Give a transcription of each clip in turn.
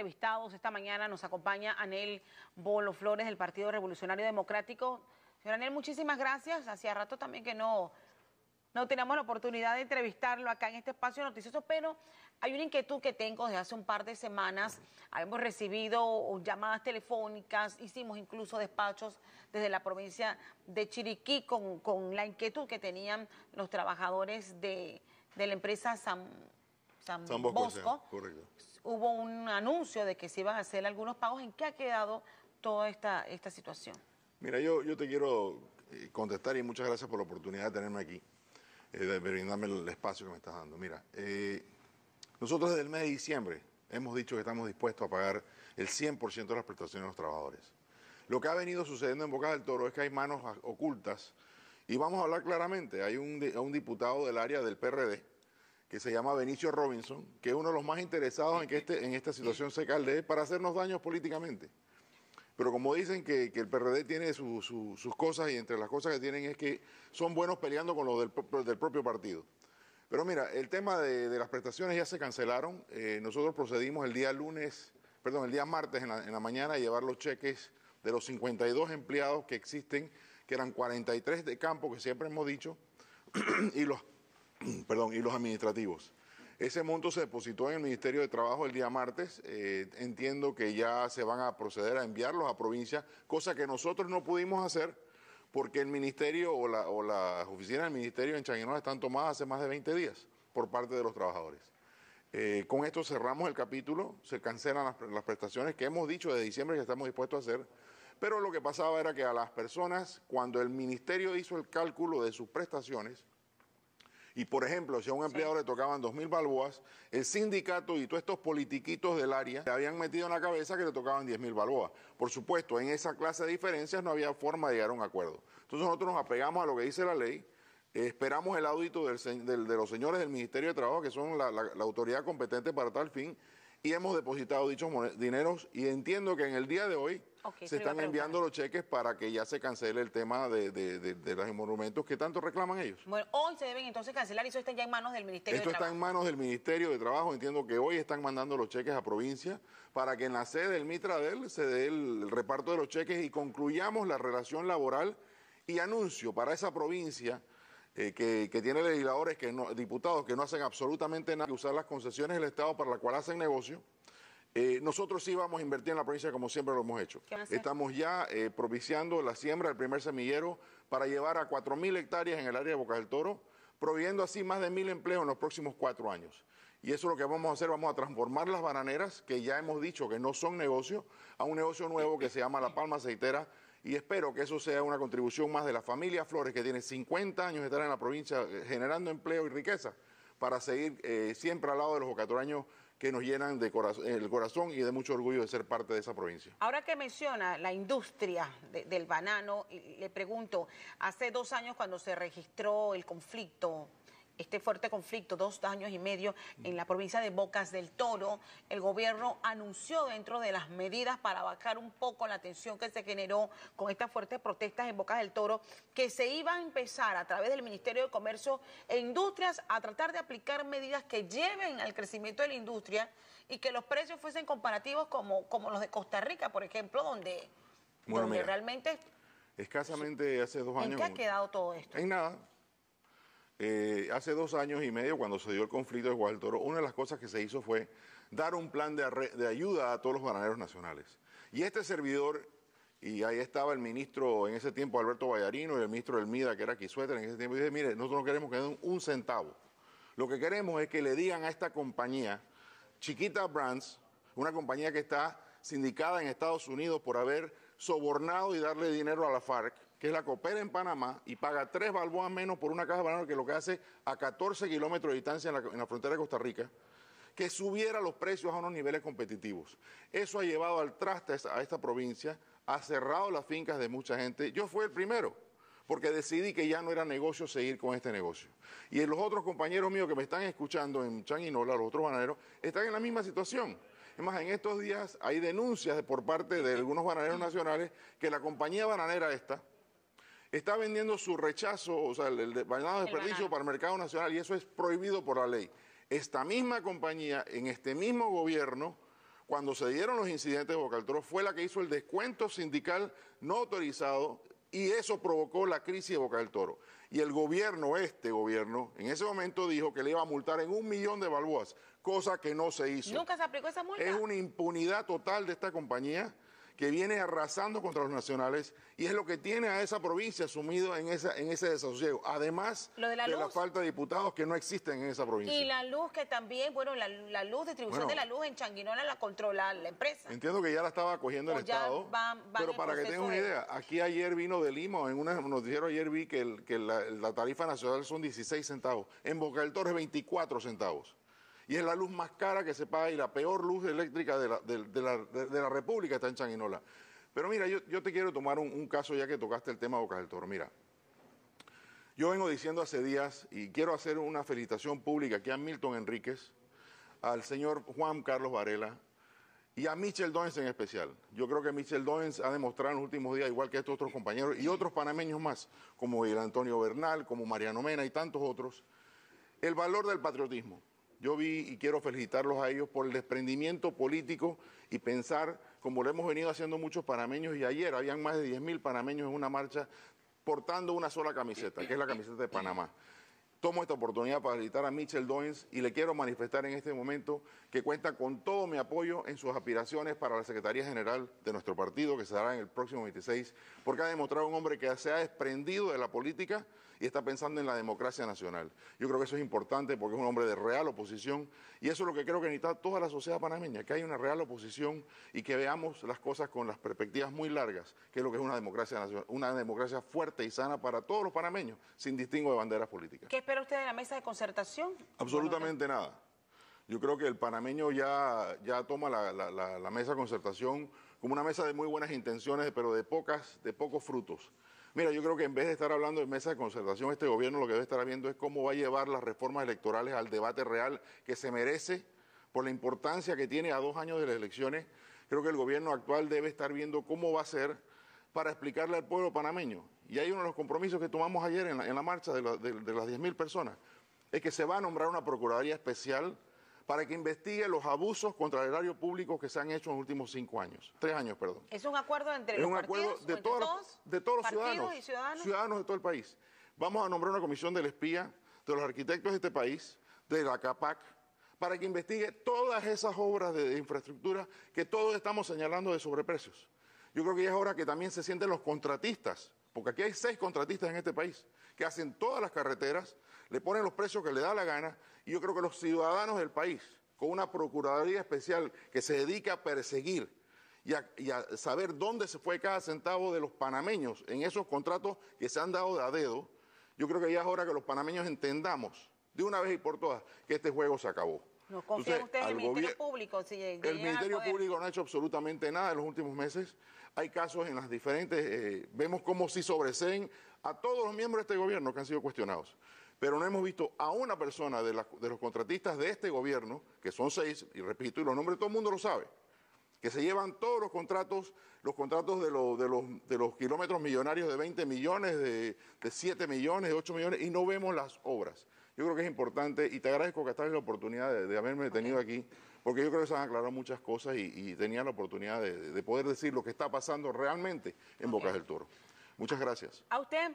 Entrevistados esta mañana nos acompaña Anel Bolo Flores del Partido Revolucionario Democrático. Señor Anel, muchísimas gracias. Hacía rato también que no, no teníamos la oportunidad de entrevistarlo acá en este espacio noticioso, pero hay una inquietud que tengo desde hace un par de semanas. Hemos recibido llamadas telefónicas, hicimos incluso despachos desde la provincia de Chiriquí con, con la inquietud que tenían los trabajadores de, de la empresa San, Bosco, Bosco hubo un anuncio de que se iban a hacer algunos pagos. ¿En qué ha quedado toda esta, esta situación? Mira, yo, yo te quiero eh, contestar y muchas gracias por la oportunidad de tenerme aquí, eh, de brindarme el espacio que me estás dando. Mira, eh, nosotros desde el mes de diciembre hemos dicho que estamos dispuestos a pagar el 100% de las prestaciones de los trabajadores. Lo que ha venido sucediendo en Boca del Toro es que hay manos ocultas y vamos a hablar claramente. Hay un, un diputado del área del PRD que se llama Benicio Robinson, que es uno de los más interesados en que este, en esta situación se caldee para hacernos daños políticamente. Pero como dicen que, el PRD tiene sus cosas y entre las cosas que tienen es que son buenos peleando con los del, propio partido. Pero mira, el tema de, las prestaciones ya se cancelaron. Eh, nosotros procedimos el día lunes, perdón, el día martes en la, en la mañana a llevar los cheques de los 52 empleados que existen, que eran 43 de campo, que siempre hemos dicho, y los perdón, y los administrativos. Ese monto se depositó en el Ministerio de Trabajo el día martes. Eh, entiendo que ya se van a proceder a enviarlos a provincia, cosa que nosotros no pudimos hacer porque el Ministerio o, las oficinas del Ministerio en Changuinola están tomadas hace más de 20 días por parte de los trabajadores. Eh, con esto cerramos el capítulo, se cancelan las, prestaciones que hemos dicho de diciembre que estamos dispuestos a hacer, pero lo que pasaba era que a las personas, cuando el Ministerio hizo el cálculo de sus prestaciones, y por ejemplo, si a un empleado le tocaban 2.000 balboas, el sindicato y todos estos politiquitos del área le habían metido en la cabeza que le tocaban 10.000 balboas. Por supuesto, en esa clase de diferencias no había forma de llegar a un acuerdo. Entonces nosotros nos apegamos a lo que dice la ley, esperamos el audito de los señores del Ministerio de Trabajo, que son la autoridad competente para tal fin, y hemos depositado dichos dineros y entiendo que en el día de hoy se están enviando los cheques para que ya se cancele el tema de, los monumentos que tanto reclaman ellos. Bueno, hoy se deben entonces cancelar y eso está ya en manos del Ministerio de Trabajo. Esto está en manos del Ministerio de Trabajo, entiendo que hoy están mandando los cheques a provincia para que en la sede del Mitradel se dé el reparto de los cheques y concluyamos la relación laboral y anuncio para esa provincia eh, que, tiene legisladores, que diputados que no hacen absolutamente nada que usar las concesiones del Estado para la cual hacen negocio. Eh, nosotros sí vamos a invertir en la provincia como siempre lo hemos hecho. Estamos ya eh, propiciando la siembra del primer semillero para llevar a 4.000 hectáreas en el área de Boca del Toro, proveyendo así más de 1.000 empleos en los próximos cuatro años. Y eso es lo que vamos a hacer, vamos a transformar las bananeras, que ya hemos dicho que no son negocio, a un negocio nuevo que se llama La Palma Aceitera, y espero que eso sea una contribución más de la familia Flores, que tiene 50 años de estar en la provincia eh, generando empleo y riqueza, para seguir eh, siempre al lado de los años que nos llenan de el corazón y de mucho orgullo de ser parte de esa provincia. Ahora que menciona la industria del banano, le pregunto, hace dos años cuando se registró el conflicto este fuerte conflicto, dos años y medio en la provincia de Bocas del Toro, el gobierno anunció dentro de las medidas para bajar un poco la tensión que se generó con estas fuertes protestas en Bocas del Toro, que se iba a empezar a través del Ministerio de Comercio e Industrias a tratar de aplicar medidas que lleven al crecimiento de la industria y que los precios fuesen comparativos como, como los de Costa Rica, por ejemplo, donde, realmente... Escasamente hace dos años... ¿En qué ha quedado todo esto? En nada, eh, hace dos años y medio, cuando se dio el conflicto de Guadaltoro, una de las cosas que se hizo fue dar un plan de, ayuda a todos los bananeros nacionales. Y este servidor y ahí estaba el ministro en ese tiempo, Alberto Vallarino, y el ministro del MIDA, que era Quisueta, en ese tiempo, dice: mire, nosotros no queremos que den un centavo. Lo que queremos es que le digan a esta compañía, Chiquita Brands, una compañía que está sindicada en Estados Unidos por haber sobornado y darle dinero a la FARC, que es la coopera en Panamá, y paga tres balboas menos por una caja de banano que lo que hace a 14 kilómetros de distancia en la, frontera de Costa Rica, que subiera los precios a unos niveles competitivos. Eso ha llevado al traste a esta provincia, ha cerrado las fincas de mucha gente. Yo fui el primero, porque decidí que ya no era negocio seguir con este negocio. Y los otros compañeros míos que me están escuchando en Changinola, los otros bananeros, están en la misma situación. Es más, en estos días hay denuncias por parte de algunos bananeros nacionales que la compañía bananera esta, está vendiendo su rechazo, o sea, el, el, de desperdicio para el mercado nacional y eso es prohibido por la ley. Esta misma compañía, en este mismo gobierno, cuando se dieron los incidentes de Toro, fue la que hizo el descuento sindical no autorizado y eso provocó la crisis de Boca del Toro. Y el gobierno, este gobierno, en ese momento dijo que le iba a multar en un millón de balboas, cosa que no se hizo. Nunca se aplicó esa multa. Es una impunidad total de esta compañía que viene arrasando contra los nacionales y es lo que tiene a esa provincia sumido en, esa, en ese desasosiego. Además de, la, falta de diputados que no existen en esa provincia. Y la luz que también, bueno, la, luz, distribución de la luz en Changuinola la controla la empresa. Entiendo que ya la estaba cogiendo el pues Estado. pero para que tengan una idea, aquí ayer vino de Lima, en una noticiero ayer vi que, la, tarifa nacional son 16 centavos, en Boca del Torre 24 centavos y es la luz más cara que se paga y la peor luz eléctrica de la, República está en Changuinola. Pero mira, yo, te quiero tomar un, caso ya que tocaste el tema Boca del Toro. Mira, yo vengo diciendo hace días y quiero hacer una felicitación pública aquí a Milton Enríquez, al señor Juan Carlos Varela y a Michel Doens en especial. Yo creo que Michel Doens ha demostrado en los últimos días, igual que estos otros compañeros y otros panameños más, como el Antonio Bernal, como Mariano Mena y tantos otros, el valor del patriotismo. Yo vi y quiero felicitarlos a ellos por el desprendimiento político y pensar, como lo hemos venido haciendo muchos panameños, y ayer habían más de 10.000 panameños en una marcha portando una sola camiseta, que es la camiseta de Panamá. Tomo esta oportunidad para felicitar a Michel Doins y le quiero manifestar en este momento que cuenta con todo mi apoyo en sus aspiraciones para la Secretaría General de nuestro partido, que se dará en el próximo 26, porque ha demostrado un hombre que se ha desprendido de la política y está pensando en la democracia nacional. Yo creo que eso es importante porque es un hombre de real oposición y eso es lo que creo que necesita toda la sociedad panameña, que hay una real oposición y que veamos las cosas con las perspectivas muy largas, que es lo que es una democracia nacional, una democracia fuerte y sana para todos los panameños, sin distingo de banderas políticas. ¿Qué espera usted de la mesa de concertación? Absolutamente nada. Yo creo que el panameño ya, ya toma la, mesa de concertación como una mesa de muy buenas intenciones, pero de, pocas, de pocos frutos. Mira, yo creo que en vez de estar hablando en mesa de concertación, este gobierno lo que debe estar viendo es cómo va a llevar las reformas electorales al debate real que se merece por la importancia que tiene a dos años de las elecciones. Creo que el gobierno actual debe estar viendo cómo va a ser para explicarle al pueblo panameño. Y hay uno de los compromisos que tomamos ayer en la, marcha de, de las 10.000 personas, es que se va a nombrar una Procuraduría Especial para que investigue los abusos contra el erario público que se han hecho en los últimos cinco años, tres años, perdón. ¿Es un acuerdo entre es un acuerdo de, todos, de todos los ciudadanos, ciudadanos, ciudadanos de todo el país. Vamos a nombrar una comisión del espía, de los arquitectos de este país, de la CAPAC, para que investigue todas esas obras de infraestructura que todos estamos señalando de sobreprecios. Yo creo que ya es hora que también se sienten los contratistas, porque aquí hay seis contratistas en este país que hacen todas las carreteras, le ponen los precios que le da la gana y yo creo que los ciudadanos del país, con una Procuraduría especial que se dedica a perseguir y a, saber dónde se fue cada centavo de los panameños en esos contratos que se han dado de a dedo, yo creo que ya es hora que los panameños entendamos de una vez y por todas que este juego se acabó. ¿No confían ustedes en el Ministerio Público? el Ministerio Público no ha hecho absolutamente nada en los últimos meses. Hay casos en las diferentes, eh, vemos cómo si sobreseen a todos los miembros de este gobierno que han sido cuestionados pero no hemos visto a una persona de, los contratistas de este gobierno, que son seis, y repito, y los nombres todo el mundo lo sabe, que se llevan todos los contratos, los contratos de, los, kilómetros millonarios de 20 millones, de, 7 millones, de 8 millones, y no vemos las obras. Yo creo que es importante, y te agradezco que en la oportunidad de, haberme tenido aquí, porque yo creo que se han aclarado muchas cosas y, y tenía la oportunidad de, poder decir lo que está pasando realmente en Bocas del Toro. Muchas gracias. A usted.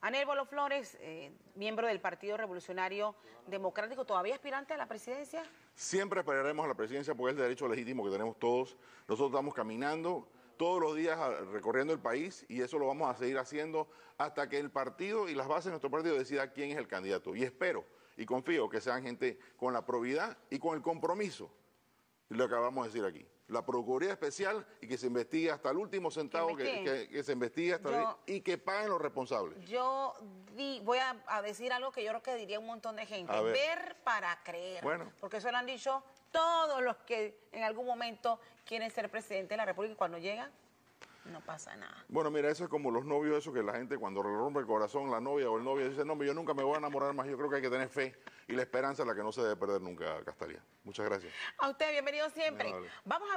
Anel Bolo Flores, eh, miembro del Partido Revolucionario Democrático, ¿todavía aspirante a la presidencia? Siempre esperaremos a la presidencia porque es el derecho legítimo que tenemos todos. Nosotros estamos caminando todos los días ah, recorriendo el país y eso lo vamos a seguir haciendo hasta que el partido y las bases de nuestro partido decida quién es el candidato. Y espero y confío que sean gente con la probidad y con el compromiso, lo acabamos de decir aquí la Procuraduría Especial y que se investigue hasta el último centavo, que, se investigue hasta ahí y que paguen los responsables. Yo voy a, decir algo que yo creo que diría un montón de gente, ver. para creer, bueno. porque eso lo han dicho todos los que en algún momento quieren ser presidente de la República y cuando llegan no pasa nada. Bueno, mira, eso es como los novios, eso que la gente cuando le rompe el corazón, la novia o el novio dice, no, yo nunca me voy a enamorar más, yo creo que hay que tener fe y la esperanza la que no se debe perder nunca, Castalia. Muchas gracias. A usted, bienvenido siempre. Vamos a ver.